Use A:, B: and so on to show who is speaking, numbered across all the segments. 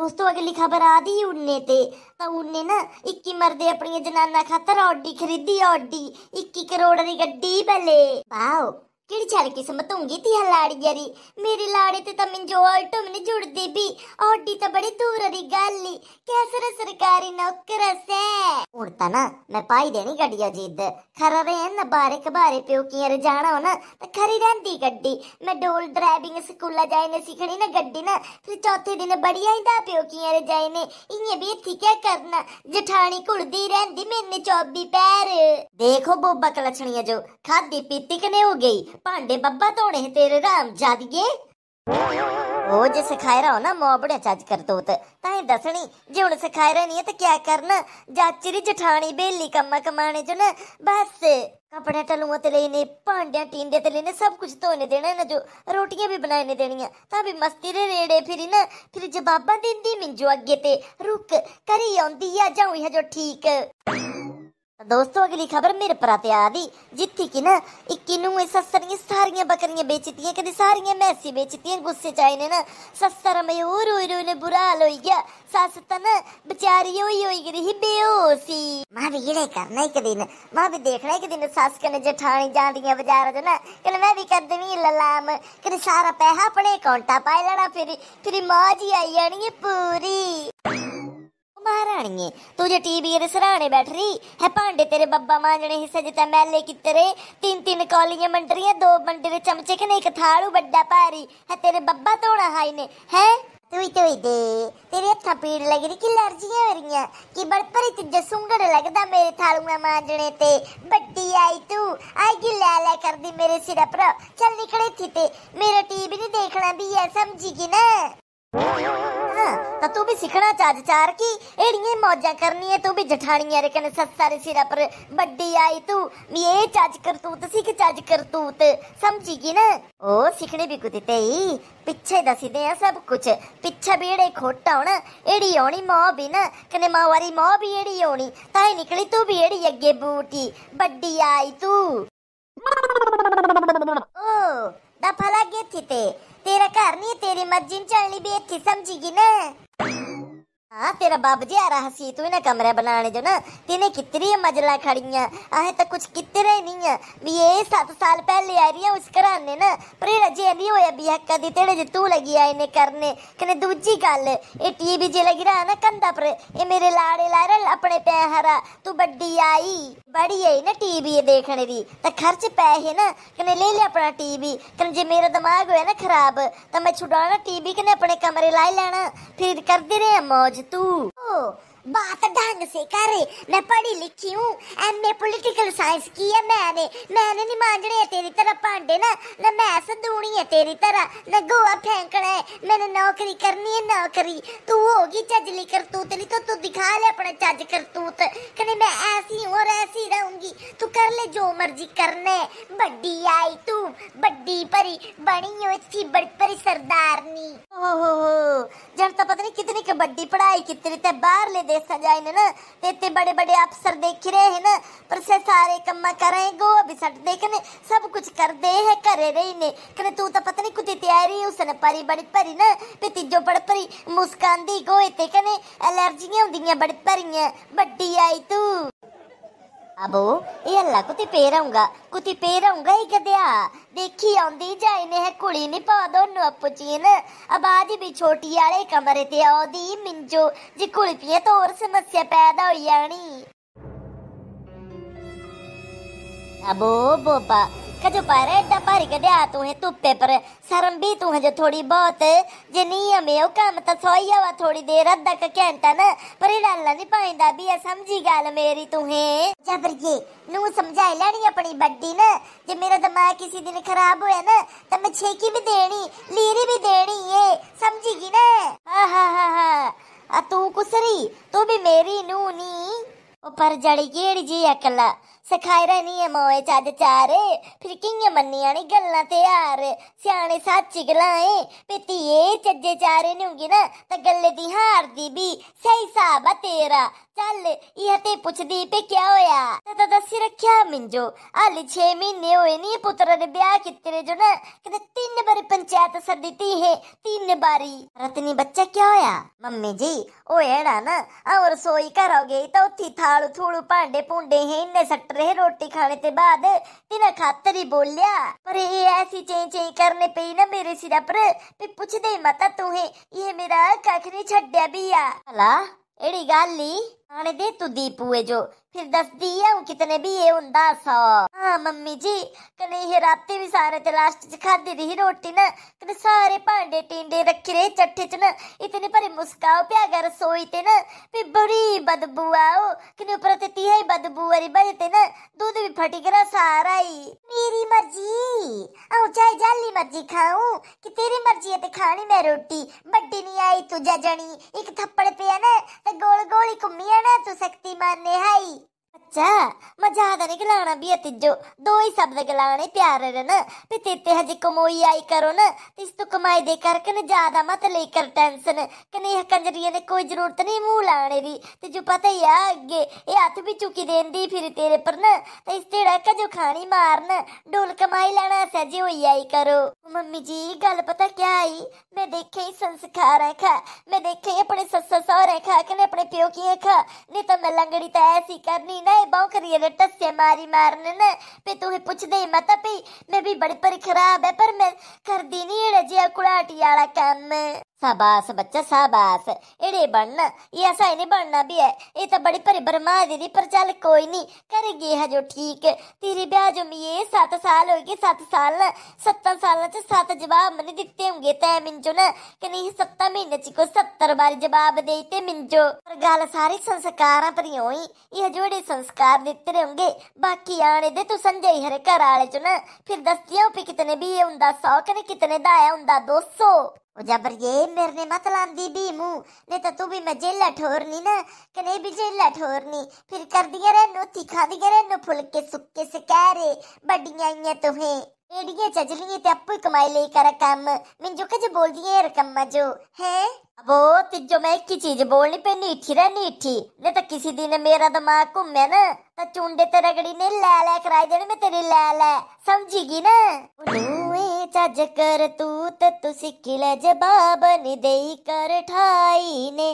A: दोस्तों अगली खबर आ दी उन्ने ते ਤਾਂ ਉਹਨੇ ਨਾ 21 ਮਰਦੇ ਆਪਣੀਆਂ ਜਨਾਨਾ ਖਾਤਰ ਔਡੀ ਖਰੀਦੀ ਔਡੀ 21 ਕਰੋੜ ਦੀ ਗੱਡੀ ਭਲੇ ਵਾਓ ಕಿಡಿಚಾರಕ್ಕೆ ಸಮ ತುಂಗಿತಿ ಹಲ್ಲಾಡಿಯರಿ ಮೇರಿ ಲಾಡಿತ ತಮ್ಮಿಂಜು ಆಲ್ಟು ಮಿನಿ ಜುಡ್ದಿ ಬಿ ಆಟಿತ ಬಡಿ ದೂರದಿ ಗಲ್ಲಿ ಕೇಸರ ಸರ್ಕಾರಿ ನೌಕರ ಸೆ ಉಡ್ತಾನ ಮೆ ಪಾಯಿ ದೇನಿ ಗಡಿಯ ಜಿದ್ ಖರರೆ ಎನ್ನ ಬಾರೆಕ ಬಾರೆ ಪ್ಯೂಕಿಯರ ಜಾಣವನ ಖರಿದಂತಿ ಗಡ್ಡಿ ಮೆ ಡೋಲ್ ಡ್ರೈವಿಂಗ್ ಸ್ಕೂಲ ಜಾಯನೆ ಸಿಖಣಿನ ಗಡ್ಡಿನ फिर चौथे दिन बढ़िया ही दा प्योकियर जायने इन्हें भी ठीक है करना जठानी कुड़दी रहंदी मेरे चौबी पैर देखो बोबा कलछणिया जो खादी पीती कने हो गई पांडे बब्बा तोणे तेरे राम जादिए ਉਹ ਜੇ ਸਿਖਾਇ ਰਹਾ ਹੋ ਨਾ ਮੋਬੜਿਆ ਚੱਜ ਕਰਤੂਤ ਤਾਂ ਇਹ ਦੱਸਣੀ ਜੇ ਹੁਣ ਸਿਖਾਇ ਰਹਾ ਨਹੀਂ ਹੈ ਤਾਂ ਕੀ ਕਰਨਾ ਜਾਚਰੀ ਜਠਾਣੀ ਬੇਲੀ ਕੰਮਾ ਕਮਾਣੇ ਚ ਨਾ ਬਸ कपड़ा टलुआ ते लेने भांडिया टींडे ते लेने सब कुछ धोने देना ना जो रोटियां भी बनाने देनियां तां भी मस्ती रे रेड़े फिरी ना फिर जवाबां दिंदी मिंजो अग्गे ते रुक करी औंदी आ जाऊं इह जो ठीक दोस्तों अगली खबर मेरे पर आदि जित्थी की ना इक्की सस्सरियां सारियां बकरियां बेचती कदी सारियां मैसी बेचती गुस्से च आईने ना सस्सर में ओ ने बुरा हाल होई गया सस तन बेचारी होई होई गई ही बेहोशी मैं भी ये करना एक दिन मैं भी देखना एक दिन सस कने जठानी जांदियां बाजार च ना कने मैं भी कर देनी ललाम कने सारा पैसा अपने अकाउंटा पा लेना फिर फिर मौज ही आई जानी पूरी ਮਹਾਰਾਣੀਏ ਤੂੰ ਜੇ ਟੀਵੀ ਦੇ ਸਰਾਣੇ ਬੈਠ ਰਹੀ ਹੈ ਭਾਂਡੇ ਤੇਰੇ ਬੱਬਾ ਮਾਂਜਣੇ ਹਿੱਸੇ ਜਿੱਤੇ ਮੈਲੇ ਕਿਤਰੇ ਤਿੰਨ ਤਿੰਨ ਕੌਲੀਆਂ ਮੰਟਰੀਆਂ ਦੋ ਬੰਡੇ ਦੇ ਚਮਚੇ ਕਿ ਨਹੀਂ ਕਥਾਲੂ ਵੱਡਾ ਭਾਰੀ ਹੈ ਤੇਰੇ ਬੱਬਾ ਧੋਣਾ ਹਾਈ ਨੇ ਹੈ ਤੂੰ ਤੋਈ ਦੇ ਤੇਰੇ ਹੱਥਾਂ ਪੀੜ ਲੱਗ ਰਹੀ ਕਿ ਅਲਰਜੀਆਂ ਹੋ ਰਹੀਆਂ ਕਿ ਬੜਪਰੀ ਤੇ ਜਸੂੰਗੜ ਲੱਗਦਾ ਮੇਰੇ ਥਾਲੂਆਂ ਮਾਂਜਣੇ ਤੇ ਬੱਡੀ ਆਈ ਤੂੰ ਆਈ ਕਿ ਲੈ ਲੈ ਕਰਦੀ ਮੇਰੇ ਸਿਰ ਪਰ ਚੱਲ ਨਿਕਲੇ ਥੀ ਤੇ ਮੇਰਾ ਟੀਵੀ ਨਹੀਂ ਦੇਖਣਾ ਵੀ ਐ ਸਮਝੀ ਕਿ ਨਾ हाँ, तो तू भी सीखना चाहती चार की एड़िए मौजा करनी है तू भी जठानिया रे कने सस्ता रे सिरा पर बड्डी आई तू ये चाज करतूत सीख चाज करतूत समझीगी ना ओ सीखने भी कुछ ते ही पीछे दसी दे सब कुछ पीछे भी एड़े खोटा होना एड़ी होनी मौ भी ना कने मावारी मौ भी एड़ी होनी ताई निकली तू भी एड़ी अगे बूटी बड्डी आई तू ओ દફાલા ગેથી તે તેરા ઘરની તેરી મજ્જીન ચણલી બેથી સમજી ગઈ ને हाँ तेरा बाप जी आ रहा सी तू ना कमरे बनाने जो ना तेने कितनी मजला खड़ी है अहें तो कुछ कितने नहीं है ये सात साल पहले आ रही है उस कराने ना पर रजे नहीं होया भी हक दी तेरे जो तू लगी आई ने करने कने दूजी गल ये टीवी जे लगी रहा ना कंधा पर ये मेरे लाड़े लारे अपने पै तू बड्डी आई बड़ी आई ना टीवी देखने दी तो खर्च पै ना कने ले लिया अपना टीवी कने जे मेरा दिमाग हो ना खराब तो मैं छुड़ाना टीवी कने अपने कमरे लाई लेना फिर करते रहे मौज Oh, बात ढंग से कर मैं पढ़ी लिखी हूँ एम ए पोलिटिकल साइंस की है मैंने मैंने नहीं मांझने तेरी तरह पांडे ना न मैं दूनी है तेरी तरह न गोवा फेंकना है मैंने नौकरी करनी है नौकरी तू होगी चजली करतूत नहीं तो तू दिखा ले अपना चज करतूत कहने मैं ऐसी और ऐसी रहूंगी तू कर ले जो मर्जी करने बड्डी आई तू बड्डी परी बनी हो अच्छी बड़ परी सरदारनी ओ हो हो तो जनता पता नहीं कितनी कबड्डी पढ़ाई कितनी बाहर ले दे देखा जाए ना तो इतने बड़े बड़े अफसर देख रहे हैं ना पर से सारे कम्मा करें गो अभी सट दे कने सब कुछ कर दे है करे रही ने कने तू तो पता नहीं कुछ तैयारी उसने परी बड़ी परी ना ते तीजो बड़ परी मुस्कान दी गो इतने कने एलर्जियां होंदियां बड़ी परियां बड्डी आई तू ಅಬೋ ಏ ಅಲ್ಲ ಕುತಿ ಪೇರೌಂಗ ಕುತಿ ಪೇರೌಂಗ ಈ ಗದ್ಯಾ देखी आंदी जाए ने कुड़ी नी पा दो नपुचीन अब आज भी छोटी वाले कमरे ते आउदी मिंजो जी कुड़ी पिए तो और समस्या पैदा हो जानी अबो बोबा कजो पार एडा भारी कढिया तू है धुप्पे पर शर्म भी तू है जो थोड़ी बहुत जे नियम है कम तो सोई हवा थोड़ी देर अद्धा का घंटा ना पर डाला नहीं पाइंदा भी समझी गल मेरी तू है जबर जी नू समझाई लेनी अपनी बड्डी ना जे मेरा दिमाग किसी दिन खराब होया ना तो मैं छेकी भी देनी लीरी भी देनी है समझी ना हा हा हा हा तू कुसरी तू भी मेरी नू नी ऊपर जड़गेड़ जी अकला सखायरा नहीं है मोए चाद चारे फिर किंग मनिया ने गलना तैयार सियाने सच गलाए पितिए चज्जे चारे नहीं होंगी ना तो गले दी हार दी भी सही साहब तेरा चल यह ते पुछ दी पे क्या होया तो दस रखा मिंजो हाल छे महीने होए नहीं पुत्र ने ब्याह कितने जो ना कद तीन बारी पंचायत सदी ती है तीन बारी रतनी बच्चा क्या होया मम्मी जी ओ एड़ा ना और रसोई घर हो गई तो उठी था थालू थूलू भांडे भूंडे हे इन्ने सट रहे रोटी खाने ते बाद तिना खातर ही बोलिया पर ये ऐसी चें चें करने पे ना मेरे सिरा पर पे पूछ दे मता तू है ये मेरा कख नहीं छड्या भी आ भला एड़ी गाली आने दे तू दीपूए जो फिर दस दिया हूँ कितने भी ये उंदा सौ हाँ मम्मी जी कने ये राते भी सारे ते लास्ट च खादी रही रोटी ना कने सारे भांडे टींडे रखे रहे चट्ठे च ना इतने भरे मुस्काओ प्या गर सोई ते ना फिर बड़ी बदबू आओ कने ऊपर ते तिहा ही बदबू वाली वजह ते ना दूध भी फट गरा सारा ही मेरी मर्जी आऊं चाहे जाली मर्जी खाऊं कि तेरी मर्जी है ते खानी मैं रोटी बड्डी नहीं आई तू जजनी एक थप्पड़ पे है ना ते गोल गोली ही घूमिया ना तू शक्ति मारने हाई मैं ಅಚ್ಚ ಮಜಾದನಿಗೆ ಲಾಣ ಬಿಯತಿಜ್ಜು ದೋಯ್ ಶಬ್ದಗೆ ಲಾಣೆ ಪ್ಯಾರರನ ಪಿತಿತ್ತೆ ಹಜಿಕ ಮೋಯಿ ಆಯಿ ಕರೋನ ತಿಸ್ತು ಕಮಾಯಿ दे कर कने ज्यादा मत लेकर टेंशन कने यह कंजरिया ने कोई जरूरत नहीं मुंह लाने दी तुझे पता ही है ये हथ भी चुकी देन दी फिर तेरे पर न तो इस तेरा कजो खानी मारन डोल कमाई लाना सहजे होई आई करो मम्मी जी गल पता क्या आई मैं देखे ही संस्कार है खा मैं देखे ही अपने सस्सा सौरे खा कने अपने प्यो की खा नहीं तो मैं लंगड़ी तो ऐसी करनी नहीं बौखरी ने टस्से मारी मारने ने पे तू ही पूछ दे मत पे मैं भी बड़ी पर खराब है पर मैं कर दी नहीं एड़ा कुड़ाटी आला काम में शाबाश बच्चा शाबाश एड़े बनना ये ऐसा इन्हें बनना भी है ये तो बड़ी परी बरमा दीदी पर चल कोई नहीं करेगी है जो ठीक तेरे ब्याह जो ये सात साल होगी सात साल ना सत्तर साल ना सात जवाब मैंने दिखते होंगे तय मिंचो ना कहीं सत्ता महीने चिको सत्तर बार जवाब देते मिंचो पर गाल सारी संस्कार पर हो ये जोड़े संस्कार दिते रहेंगे बाकी आने दे तू संजय हरे घर आले चो ना फिर दस दिया कितने भी ये उनका सौ कने कितने दा है दो सौ जबर ये मेरे मत लांदी भी मू नहीं तो तू भी मैं जेला ठोरनी ना कि नहीं भी जेला ठोरनी फिर कर दिया रहनो तीखा दिया रहनो फुलके सुक्के से कह रे बड़िया आइया तुम्हें एड़िया चजलिए ते अपू कमाई ले कर काम मिंजो कज बोल दिए रकम जो है अबो तिजो मैं एक चीज बोलनी पे नीठी रह नीठी नहीं तो किसी दिन मेरा दिमाग घूमे ना तो चूंडे ते रगड़ी ने लै लै कराई देने में तेरी लै लै समझेगी ना हुए चज कर तूत तु सिखिल जवाब नि देई कर ठाई ने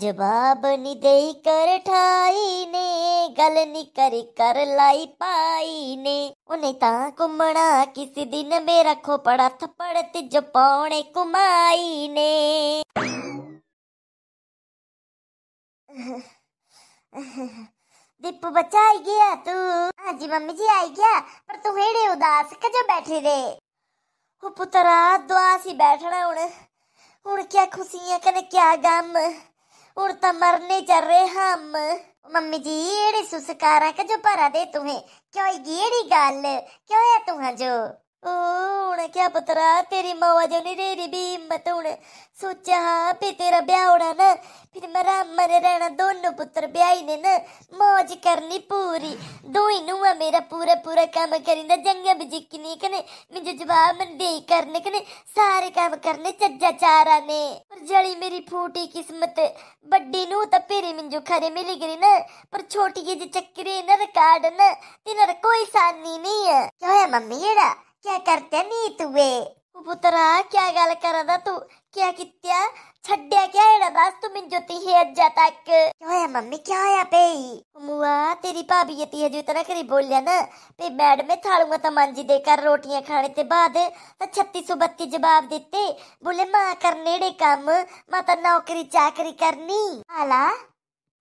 A: जवाब नि देई कर ठाई ने गल नि करी कर लाई पाई ने उन्हें ता कुमणा किसी दिन में रखो पड़ा थप्पड़ तिज पौने कुमाई ने दीपू बच्चा आई गया तू हाँ जी मम्मी जी आई गया पर तू हेड़े उदास कजो बैठी रे ਉਹ ਪੁੱਤਰਾ ਦੁਆ ਸੀ ਬੈਠਣਾ ਹੁਣ ਹੁਣ ਕੀ ਖੁਸ਼ੀਆਂ ਕਨੇ ਕੀ ਗਮ ਹੁਣ ਤਾਂ ਮਰਨੇ ਚੱਲ ਰਹੇ ਹਮ ਮੰਮੀ ਜੀ ਇਹੜੀ ਸੁਸਕਾਰਾ ਕਜੋ ਭਰਾ ਦੇ ਤੁਹੇ ਕਿਉਂ ਇਹ ਗੇੜੀ ਗੱਲ ਕਿਉਂ ਹੈ ਤੁਹਾਂ ਜੋ ഓ ഉണക്കെ പുത്ര തെരി മൗജുനി രേരി ഭീമത്തൂണ് ਸੋਚਾ ਹਾਂ ਵੀ ਤੇਰਾ ਵਿਆਹ ਹੋਣਾ ਨਾ ਫਿਰ ਮਰਾ ਮਰ ਰਹਿਣਾ ਦੋਨੋਂ ਪੁੱਤਰ ਵਿਆਹੀ ਨੇ ਨਾ ਮੌਜ ਕਰਨੀ ਪੂਰੀ ਦੋਈ ਨੂੰ ਆ ਮੇਰਾ ਪੂਰਾ ਪੂਰਾ ਕੰਮ ਕਰਿੰਦਾ ਜੰਗਾ ਬਜਿਕਨੀ ਕਨੇ ਮੇਜ ਜਵਾਬ ਮੈਂ ਦੇਈ ਕਰਨੇ ਕਨੇ ਸਾਰੇ ਕੰਮ ਕਰਨੇ ਚੱਜਾ ਚਾਰਾ ਨੇ ਪਰ ਜਲੀ ਮੇਰੀ ਫੂਟੀ ਕਿਸਮਤ ਵੱਡੀ ਨੂੰ ਤਾਂ ਪੇਰੇ ਮਿੰਜੋ ਖਰੇ ਮਿਲ ਗਰੀ ਨਾ ਪਰ ਛੋਟੀ ਜੀ ਚੱਕਰੇ ਨਾ ਰਿਕਾਰਡ ਨਾ ਤੇਨਰ ਕੋਈ ਸਾਨੀ ਨਹੀਂ ਹੈ ਕਿਉਂ ਹੈ ਮੰਮੀ ਇਹੜਾ क्या करते नी तुवे ಪುಪುತರ ಕ್ಯಾಗಾಲ ಕರದ ತು क्या कित्या छड्डा क्या है बस तुम जोती है अज्जा तक क्यों है मम्मी क्या है पे मुआ तेरी भाभी यती है जो तरह करी बोलिया ना पे बैड में थालूंगा तमान जी देकर रोटियां खाने ते बाद तो छत्ती सौ बत्ती जवाब देते बोले माँ करने डे काम माता नौकरी चाकरी करनी आला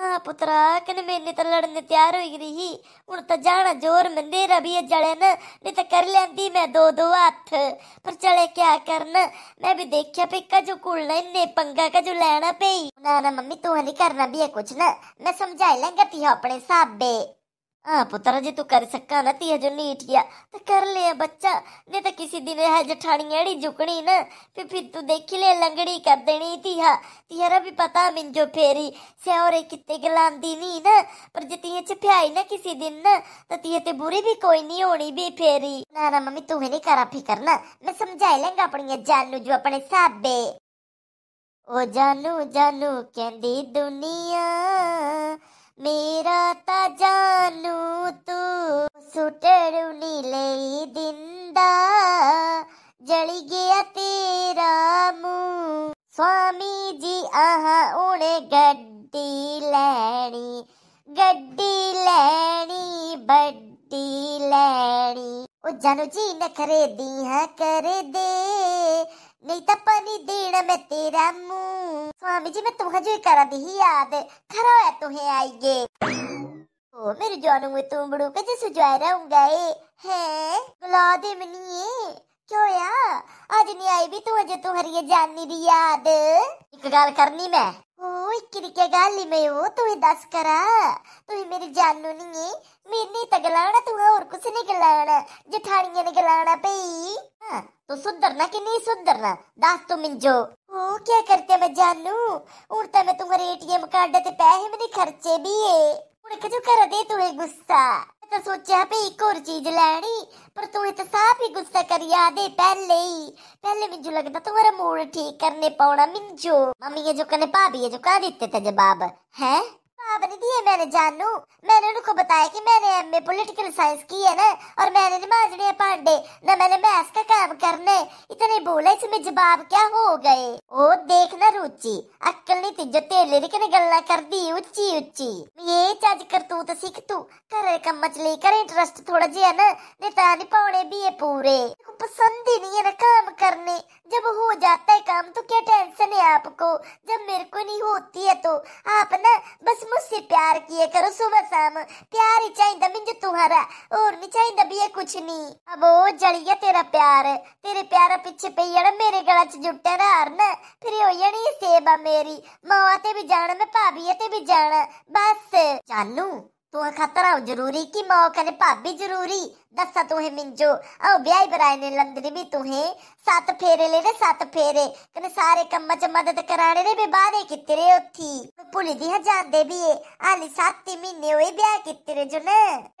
A: ਆ હા પુત્રા કને મેં તો લડને તૈયાર હોઈ રહી ਹੁਣ ਤਾਂ ਜਾਣਾ ਜ਼ੋਰ ਮੰਦੇ ਰਬੀ ਜੜੇ ਨਾ ਨਹੀਂ ਤਾਂ ਕਰ ਲੈਂਦੀ ਮੈਂ ਦੋ ਦੋ ਹੱਥ ਪਰ ਚਲੇ ਕਿਆ ਕਰਨ ਮੈਂ ਵੀ ਦੇਖਿਆ ਪਈ ਕਜੂ ਕੁਲ ਲੈਨੇ ਪੰਗਾ ਕਜੂ ਲੈਣਾ ਪਈ ਨਾ ਨਾ ਮੰਮੀ ਤੂੰ ਨਹੀਂ ਕਰਨਾ ਵੀ ਇਹ ਕੁਛ ਨਾ ਮੈਂ ਸਮਝਾਈ ਲਾਂਗਾ ਤੀ ਆਪਣੇ ਸਾਬੇ हाँ पुत्र जी तू कर सक्का ना ती जो नीट गया तो कर ले बच्चा नहीं तो किसी दिन है जठानी अड़ी झुकनी ना फिर फिर तू देख ले लंगड़ी कर देनी थी हा भी पता मिंजो फेरी स्योरे कितने गलांदी नी ना पर जे तीहे च प्याई ना किसी दिन ना तो तीहे ते बुरी भी कोई नहीं होनी भी फेरी ना ना मम्मी तू ही नहीं करा फिकर ना मैं समझाई लेंगा अपनी जानू जो अपने साबे ओ जानू जानू कहती दुनिया ਮੇਰਾ ਤਾਂ ਜਾਨੂ ਤੂੰ ਸੁਟੜੂ ਨੀ ਲਈ ਦਿੰਦਾ ਜਲ ਗਿਆ ਤੇਰਾ ਮੂੰਹ ਸਵਾਮੀ ਜੀ ਆਹ ਉਹਨੇ ਗੱਡੀ ਲੈਣੀ ਗੱਡੀ ਲੈਣੀ ਬੱਡੀ ਲੈਣੀ ਉਹ ਜਾਨੂ ਜੀ ਨਖਰੇ ਦੀਆਂ ਕਰਦੇ ਨਹੀਂ ਤਾਂ ਪਾਣੀ ਦੇਣਾ ਮੈਂ ਤੇਰਾ ਮੂੰਹ ਸਵਾਮੀ ਜੀ ਮੈਂ ਤੁਹਾ ਜੀ ਕਰਾ ਦੀ ਹੀ ਆਦ ਖਰਾ ਹੋਇਆ ਤੁਹੇ ਆਈਏ ਓ ਮੇਰੇ ਜਾਨੂ ਮੈਂ ਤੁੰਬੜੂ ਕਿ ਜਿਸ ਜਾਇ ਰਹੂੰਗਾ ਏ ਹੈ ਗਲਾ ਦੇ ਮਨੀਏ क्यों यार आज नहीं आई भी तू अजे तू हरी जानी दी याद एक गल करनी मैं ओ इक्की के गल ही मैं ओ तू ही दस करा तू ही मेरी जानू नहीं है मेरे तो गलाना तू और कुछ नहीं गलाना जठानियां ने गलाना पई हां तो सुधरना कि नहीं सुधरना दस तू मिंजो ओ क्या करते मैं जानू और तो मैं तुम्हारे एटीएम कार्ड ते पैसे भी नहीं खर्चे भी है उड़ के जो कर दे तू गुस्सा तो सोचा पे एक और चीज लेनी पर तू तो साफ ही गुस्सा करी याद है पहले ही पहले मिंजू लगता तू मेरा मूड ठीक करने पौना मिंजू मम्मी ये जो कने भाभी ये जो कह देते थे जवाब है खबर दी है मैंने जानू मैंने उनको बताया कि मैंने एमए पॉलिटिकल साइंस की है ना और मैंने माजने पांडे न मैंने मैथ्स का काम करने इतने बोले इसमें जवाब क्या हो गए ओ देख ना रुचि अक्कल नहीं थी जो तेले की गल्ला कर दी उच्ची उच्ची ये चज कर तू तो सीख तू करे कम मछली कर इंटरेस्ट थोड़ा जी है ना नेता नहीं पौड़े भी है पूरे पसंद ही नहीं है ना काम करने जब हो जाता है काम तो क्या टेंशन है आपको जब मेरे को नहीं होती है तो आप ना बस मुझ मुझसे प्यार किए करो सुबह शाम प्यार ही चाहिए मिंज तुम्हारा और नहीं चाहिए भी कुछ नहीं अब ओ जड़िया तेरा प्यार तेरे प्यार पीछे पे जड़ा मेरे गला च जुटे ना हर ना फिर हो जनी सेवा मेरी मावा ते भी जाना मैं भाभी ते भी जाना बस चालू तू खतरा जरूरी की माओ कने भाभी जरूरी దస్సతోహే మించు ఓ బ్యాయ్ బరాయనే లందరివి తోహే సాత ఫేరేలే రే సాత ఫేరే కనే సారే కమ్మ చ మదద కరానే రే బేబారే కిత్తరే ఉత్తి పులి ది హజాన్ దే బియే ఆలి సాతి మిన్నే ఓయ్ బ్యాయ్ కిత్తరే జున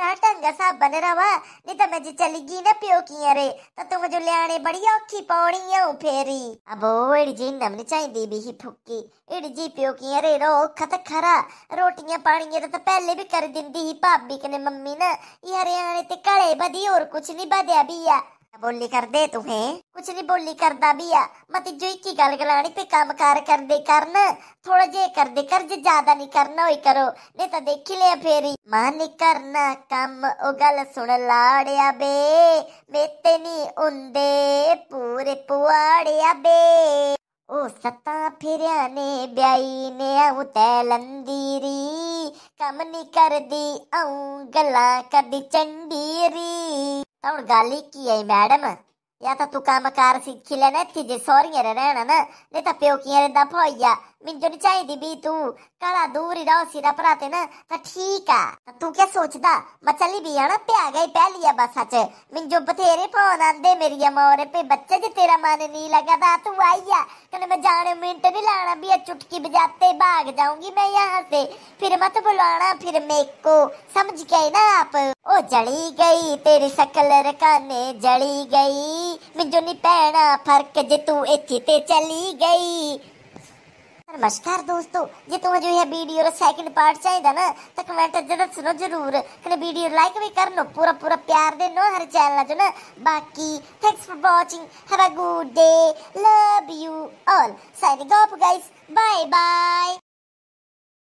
A: రాటంగ సా బనరవా ని తమ జి చలిగి న పియో కియ रे त तुम जो ल्याणे बड़ी औखी पौड़ी औ फेरी अबो एड़ी जी नमनी चाहिंदी बी ही फुक्की एड़ी जी पियो की अरे रो खत खरा रोटियां पानी रे त पहले भी कर दिंदी ही भाभी कने मम्मी ना ये हरियाणे ते कड़े नहीं बदी और कुछ नहीं बदया बिया बोली कर दे तुम्हें कुछ नहीं बोली करदा बिया मत जो इक्की गल गलानी पे काम कार कर दे करन थोड़ा जे कर दे कर जे ज्यादा नहीं करना होई करो नहीं तो देखी ले फेरी मन करना कम ओ गल सुन लाड़िया बे मेते नहीं उंदे पूरे पुआड़िया बे ओ सता फिरने ब्याई ने आऊं तैलंदीरी कम नी कर दी आऊं गला कर दी चंडीरी तो हूँ गाली की है मैडम या तो तू कम कार सीखी लेना इतनी जे सौरिया रहना ना नहीं तो प्योकिया रे दफा मिंजो नी चाहिदी बी तू काला दूर इड़ा सिरा पर ना तो ठीक है तू क्या सोचता मैं चली भी आना पे आ गई पह लिया बस सच मिंजो बथेरे फोन आंदे मेरी मोरे पे बच्चे जी तेरा मन नहीं लगा था तू आई आ कने मैं जाने मिनट नहीं लाना भी चुटकी बजाते भाग जाऊंगी मैं यहाँ से फिर मत बुलाना फिर मेरे को समझ गए ना आप ओ जली गई तेरी शकल रकाने जली गई मिंजो नी पैना फर्क जे तू इथे चली गई नमस्कार दोस्तों जे तुम्हें जो यह वीडियो रो सेकंड पार्ट चाहिए ना तो कमेंट जरूर सुनो जरूर कने वीडियो लाइक भी कर लो पूरा पूरा प्यार दे नो हर चैनल जो ना बाकी thanks for watching have a good day love you all signing off guys bye bye